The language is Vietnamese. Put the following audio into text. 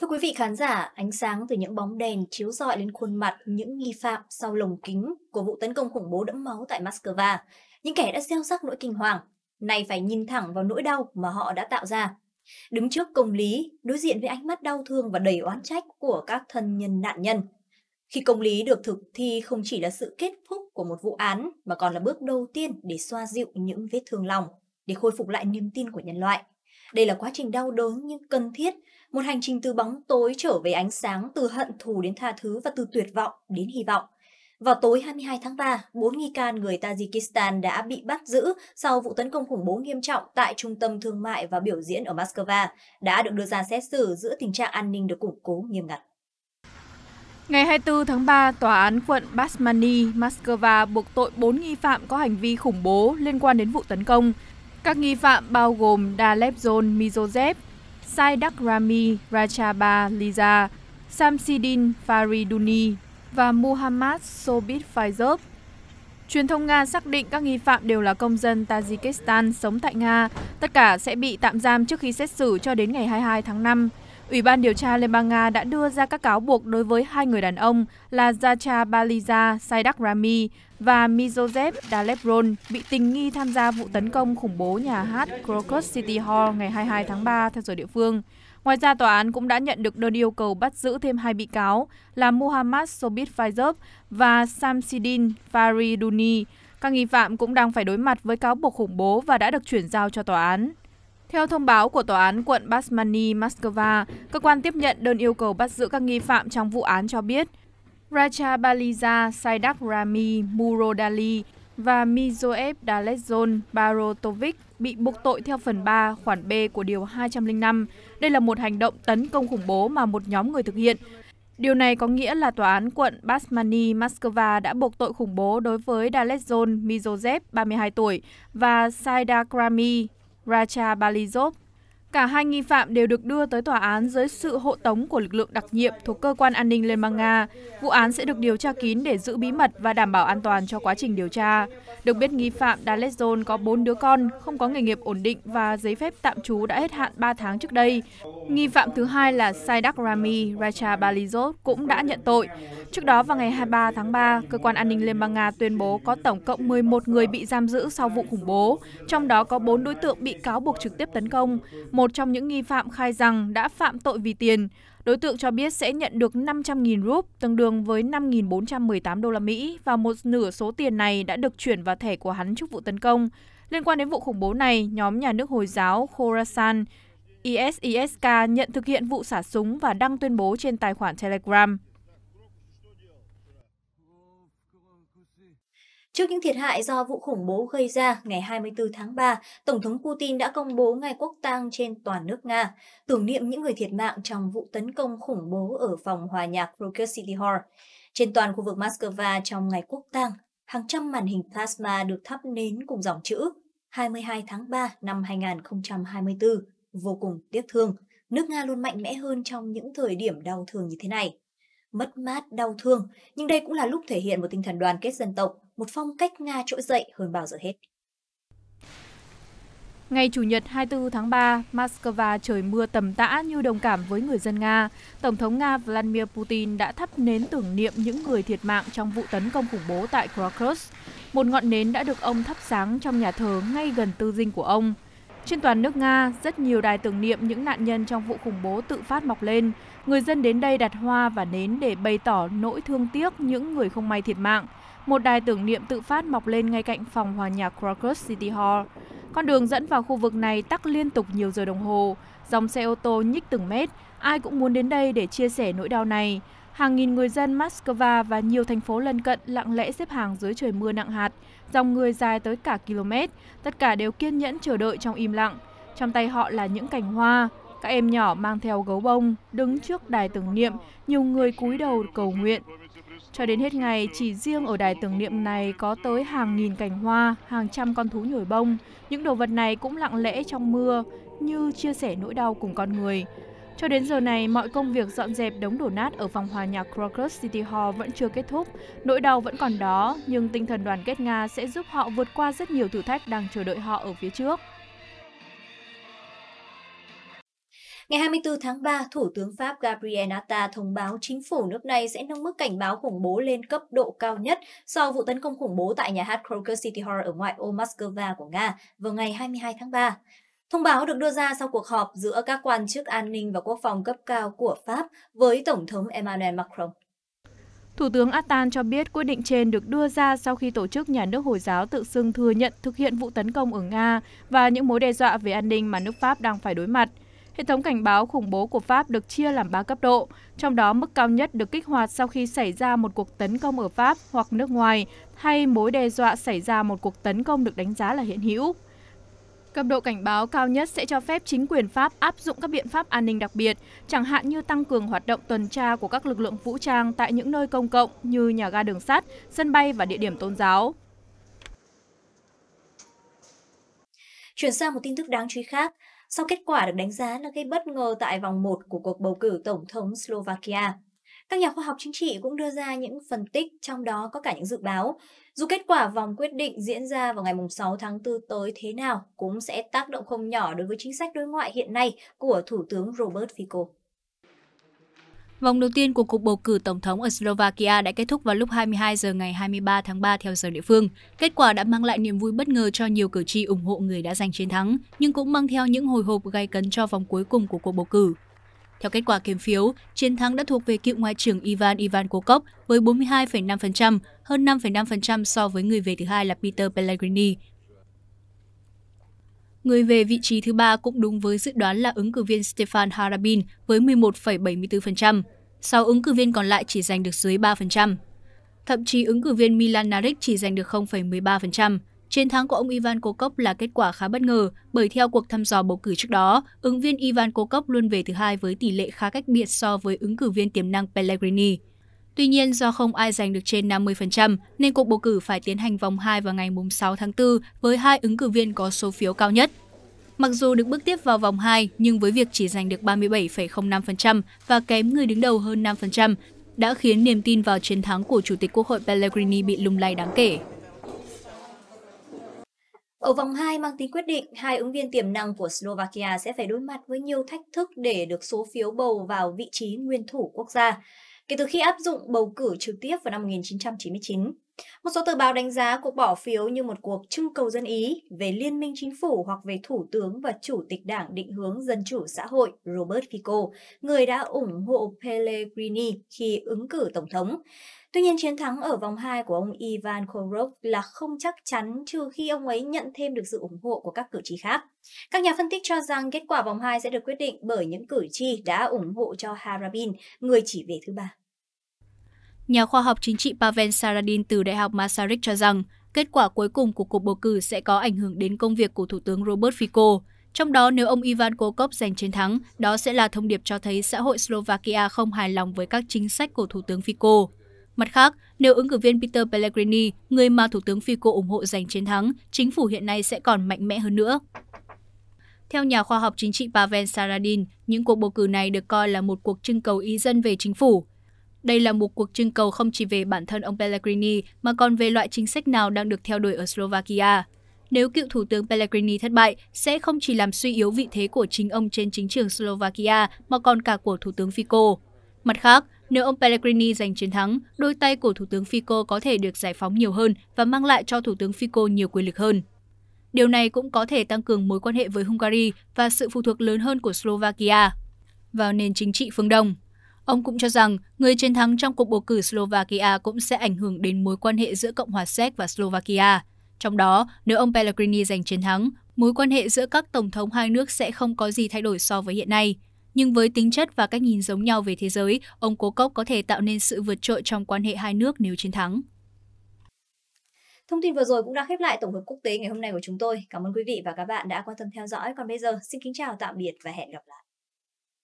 Thưa quý vị khán giả, ánh sáng từ những bóng đèn chiếu rọi lên khuôn mặt những nghi phạm sau lồng kính của vụ tấn công khủng bố đẫm máu tại Moscow. Những kẻ đã gieo rắc nỗi kinh hoàng, nay phải nhìn thẳng vào nỗi đau mà họ đã tạo ra. Đứng trước công lý, đối diện với ánh mắt đau thương và đầy oán trách của các thân nhân nạn nhân. Khi công lý được thực thi không chỉ là sự kết thúc của một vụ án mà còn là bước đầu tiên để xoa dịu những vết thương lòng, để khôi phục lại niềm tin của nhân loại. Đây là quá trình đau đớn nhưng cần thiết một hành trình từ bóng tối trở về ánh sáng, từ hận thù đến tha thứ và từ tuyệt vọng đến hy vọng. Vào tối 22 tháng 3, bốn nghi can người Tajikistan đã bị bắt giữ sau vụ tấn công khủng bố nghiêm trọng tại trung tâm thương mại và biểu diễn ở Moscow đã được đưa ra xét xử giữa tình trạng an ninh được củng cố nghiêm ngặt. Ngày 24 tháng 3, Tòa án quận Basmani, Moscow buộc tội 4 nghi phạm có hành vi khủng bố liên quan đến vụ tấn công. Các nghi phạm bao gồm Dalep Zon Mizozev, Saidak Rami Rajaba Liza, Samsidin Fariduni và Muhammad Sobit Faizov. Truyền thông Nga xác định các nghi phạm đều là công dân Tajikistan sống tại Nga. Tất cả sẽ bị tạm giam trước khi xét xử cho đến ngày 22 tháng 5. Ủy ban điều tra Liên bang Nga đã đưa ra các cáo buộc đối với hai người đàn ông là Zacha Baliza Saidak Rami và Mizozef Dalebron bị tình nghi tham gia vụ tấn công khủng bố nhà hát Crocus City Hall ngày 22 tháng 3 theo giờ địa phương. Ngoài ra, tòa án cũng đã nhận được đơn yêu cầu bắt giữ thêm hai bị cáo là Muhammad Sobit Faizov và Samsidin Fariduni. Các nghi phạm cũng đang phải đối mặt với cáo buộc khủng bố và đã được chuyển giao cho tòa án. Theo thông báo của tòa án quận Basmani, Moscow, cơ quan tiếp nhận đơn yêu cầu bắt giữ các nghi phạm trong vụ án cho biết Rajabaliza Saidak Rami Murodali và Mizoev Dalezon Barotovic bị buộc tội theo phần 3 khoản B của Điều 205. Đây là một hành động tấn công khủng bố mà một nhóm người thực hiện. Điều này có nghĩa là tòa án quận Basmani, Moscow đã buộc tội khủng bố đối với Dalezon Mizoev, 32 tuổi, và Racha Balizov. Cả hai nghi phạm đều được đưa tới tòa án dưới sự hộ tống của lực lượng đặc nhiệm thuộc cơ quan an ninh Liên bang Nga. Vụ án sẽ được điều tra kín để giữ bí mật và đảm bảo an toàn cho quá trình điều tra. Được biết nghi phạm Dalezon có 4 đứa con, không có nghề nghiệp ổn định và giấy phép tạm trú đã hết hạn 3 tháng trước đây. Nghi phạm thứ hai là Saidak Rami Rajabalizov cũng đã nhận tội. Trước đó vào ngày 23 tháng 3, cơ quan an ninh Liên bang Nga tuyên bố có tổng cộng 11 người bị giam giữ sau vụ khủng bố, trong đó có 4 đối tượng bị cáo buộc trực tiếp tấn công. Một trong những nghi phạm khai rằng đã phạm tội vì tiền. Đối tượng cho biết sẽ nhận được 500.000 rup, tương đương với 5.418 đô la Mỹ và một nửa số tiền này đã được chuyển vào thẻ của hắn trước vụ tấn công. Liên quan đến vụ khủng bố này, nhóm nhà nước Hồi giáo Khorasan ISISK nhận thực hiện vụ xả súng và đăng tuyên bố trên tài khoản Telegram. Trước những thiệt hại do vụ khủng bố gây ra ngày 24 tháng 3, Tổng thống Putin đã công bố ngày quốc tang trên toàn nước Nga, tưởng niệm những người thiệt mạng trong vụ tấn công khủng bố ở phòng hòa nhạc Rocket City Hall. Trên toàn khu vực Moscow trong ngày quốc tang, hàng trăm màn hình plasma được thắp nến cùng dòng chữ 22 tháng 3 năm 2024 vô cùng tiếc thương. Nước Nga luôn mạnh mẽ hơn trong những thời điểm đau thương như thế này. Mất mát, đau thương, nhưng đây cũng là lúc thể hiện một tinh thần đoàn kết dân tộc, một phong cách Nga trỗi dậy hơn bao giờ hết. Ngày Chủ nhật 24 tháng 3, Moscow trời mưa tầm tã như đồng cảm với người dân Nga. Tổng thống Nga Vladimir Putin đã thắp nến tưởng niệm những người thiệt mạng trong vụ tấn công khủng bố tại Krakow. Một ngọn nến đã được ông thắp sáng trong nhà thờ ngay gần tư dinh của ông. Trên toàn nước Nga, rất nhiều đài tưởng niệm những nạn nhân trong vụ khủng bố tự phát mọc lên. Người dân đến đây đặt hoa và nến để bày tỏ nỗi thương tiếc những người không may thiệt mạng. Một đài tưởng niệm tự phát mọc lên ngay cạnh phòng hòa nhạc Krakow City Hall. Con đường dẫn vào khu vực này tắc liên tục nhiều giờ đồng hồ. Dòng xe ô tô nhích từng mét, ai cũng muốn đến đây để chia sẻ nỗi đau này. Hàng nghìn người dân Moscow và nhiều thành phố lân cận lặng lẽ xếp hàng dưới trời mưa nặng hạt, dòng người dài tới cả km, tất cả đều kiên nhẫn chờ đợi trong im lặng. Trong tay họ là những cành hoa, các em nhỏ mang theo gấu bông, đứng trước đài tưởng niệm, nhiều người cúi đầu cầu nguyện. Cho đến hết ngày, chỉ riêng ở đài tưởng niệm này có tới hàng nghìn cành hoa, hàng trăm con thú nhồi bông. Những đồ vật này cũng lặng lẽ trong mưa, như chia sẻ nỗi đau cùng con người. Cho đến giờ này, mọi công việc dọn dẹp đống đổ nát ở phòng hòa nhạc Crocus City Hall vẫn chưa kết thúc. Nỗi đau vẫn còn đó, nhưng tinh thần đoàn kết Nga sẽ giúp họ vượt qua rất nhiều thử thách đang chờ đợi họ ở phía trước. Ngày 24 tháng 3, Thủ tướng Pháp Gabriel Attal thông báo chính phủ nước này sẽ nâng mức cảnh báo khủng bố lên cấp độ cao nhất sau vụ tấn công khủng bố tại nhà hát Crocus City Hall ở ngoại ô Moscow của Nga vào ngày 22 tháng 3. Thông báo được đưa ra sau cuộc họp giữa các quan chức an ninh và quốc phòng cấp cao của Pháp với Tổng thống Emmanuel Macron. Thủ tướng Attal cho biết quyết định trên được đưa ra sau khi tổ chức nhà nước Hồi giáo tự xưng thừa nhận thực hiện vụ tấn công ở Nga và những mối đe dọa về an ninh mà nước Pháp đang phải đối mặt. Hệ thống cảnh báo khủng bố của Pháp được chia làm 3 cấp độ, trong đó mức cao nhất được kích hoạt sau khi xảy ra một cuộc tấn công ở Pháp hoặc nước ngoài hay mối đe dọa xảy ra một cuộc tấn công được đánh giá là hiện hữu. Cấp độ cảnh báo cao nhất sẽ cho phép chính quyền Pháp áp dụng các biện pháp an ninh đặc biệt, chẳng hạn như tăng cường hoạt động tuần tra của các lực lượng vũ trang tại những nơi công cộng như nhà ga đường sắt, sân bay và địa điểm tôn giáo. Chuyển sang một tin tức đáng chú ý khác, sau kết quả được đánh giá là gây bất ngờ tại vòng 1 của cuộc bầu cử tổng thống Slovakia. Các nhà khoa học chính trị cũng đưa ra những phân tích, trong đó có cả những dự báo. Dù kết quả vòng quyết định diễn ra vào ngày 6 tháng 4 tới thế nào cũng sẽ tác động không nhỏ đối với chính sách đối ngoại hiện nay của Thủ tướng Robert Fico. Vòng đầu tiên của cuộc bầu cử tổng thống ở Slovakia đã kết thúc vào lúc 22 giờ ngày 23 tháng 3 theo giờ địa phương. Kết quả đã mang lại niềm vui bất ngờ cho nhiều cử tri ủng hộ người đã giành chiến thắng, nhưng cũng mang theo những hồi hộp gay cấn cho vòng cuối cùng của cuộc bầu cử. Theo kết quả kiểm phiếu, chiến thắng đã thuộc về cựu Ngoại trưởng Ivan Ivan Kokov với 42,5%, hơn 5,5% so với người về thứ hai là Peter Pellegrini. Người về vị trí thứ ba cũng đúng với dự đoán là ứng cử viên Stefan Harabin với 11,74%, sau ứng cử viên còn lại chỉ giành được dưới 3%. Thậm chí ứng cử viên Milan Naric chỉ giành được 0,13%. Chiến thắng của ông Ivan Kokov là kết quả khá bất ngờ, bởi theo cuộc thăm dò bầu cử trước đó, ứng viên Ivan Kokov luôn về thứ hai với tỷ lệ khá cách biệt so với ứng cử viên tiềm năng Pellegrini. Tuy nhiên, do không ai giành được trên 50%, nên cuộc bầu cử phải tiến hành vòng 2 vào ngày 6 tháng 4 với hai ứng cử viên có số phiếu cao nhất. Mặc dù được bước tiếp vào vòng 2, nhưng với việc chỉ giành được 37,05% và kém người đứng đầu hơn 5%, đã khiến niềm tin vào chiến thắng của Chủ tịch Quốc hội Pellegrini bị lung lay đáng kể. Ở vòng 2 mang tính quyết định, hai ứng viên tiềm năng của Slovakia sẽ phải đối mặt với nhiều thách thức để được số phiếu bầu vào vị trí nguyên thủ quốc gia. Kể từ khi áp dụng bầu cử trực tiếp vào năm 1999, một số tờ báo đánh giá cuộc bỏ phiếu như một cuộc trưng cầu dân ý về liên minh chính phủ hoặc về thủ tướng và chủ tịch đảng định hướng dân chủ xã hội Robert Fico, người đã ủng hộ Pellegrini khi ứng cử tổng thống. Tuy nhiên, chiến thắng ở vòng 2 của ông Ivan Korov là không chắc chắn trừ khi ông ấy nhận thêm được sự ủng hộ của các cử tri khác. Các nhà phân tích cho rằng kết quả vòng 2 sẽ được quyết định bởi những cử tri đã ủng hộ cho Harabin, người chỉ về thứ ba. Nhà khoa học chính trị Pavel Saradin từ Đại học Masaryk cho rằng kết quả cuối cùng của cuộc bầu cử sẽ có ảnh hưởng đến công việc của Thủ tướng Robert Fico. Trong đó, nếu ông Ivan Kokov giành chiến thắng, đó sẽ là thông điệp cho thấy xã hội Slovakia không hài lòng với các chính sách của Thủ tướng Fico. Mặt khác, nếu ứng cử viên Peter Pellegrini, người mà Thủ tướng Fico ủng hộ giành chiến thắng, chính phủ hiện nay sẽ còn mạnh mẽ hơn nữa. Theo nhà khoa học chính trị Pavel Saradin, những cuộc bầu cử này được coi là một cuộc trưng cầu ý dân về chính phủ. Đây là một cuộc trưng cầu không chỉ về bản thân ông Pellegrini mà còn về loại chính sách nào đang được theo đuổi ở Slovakia. Nếu cựu thủ tướng Pellegrini thất bại, sẽ không chỉ làm suy yếu vị thế của chính ông trên chính trường Slovakia mà còn cả của thủ tướng Fico. Mặt khác, nếu ông Pellegrini giành chiến thắng, đôi tay của thủ tướng Fico có thể được giải phóng nhiều hơn và mang lại cho thủ tướng Fico nhiều quyền lực hơn. Điều này cũng có thể tăng cường mối quan hệ với Hungary và sự phụ thuộc lớn hơn của Slovakia vào nền chính trị phương Đông. Ông cũng cho rằng người chiến thắng trong cuộc bầu cử Slovakia cũng sẽ ảnh hưởng đến mối quan hệ giữa Cộng hòa Séc và Slovakia. Trong đó, nếu ông Pellegrini giành chiến thắng, mối quan hệ giữa các tổng thống hai nước sẽ không có gì thay đổi so với hiện nay. Nhưng với tính chất và cách nhìn giống nhau về thế giới, ông Cố Cốc có thể tạo nên sự vượt trội trong quan hệ hai nước nếu chiến thắng. Thông tin vừa rồi cũng đã khép lại tổng hợp quốc tế ngày hôm nay của chúng tôi. Cảm ơn quý vị và các bạn đã quan tâm theo dõi. Còn bây giờ, xin kính chào tạm biệt và hẹn gặp lại.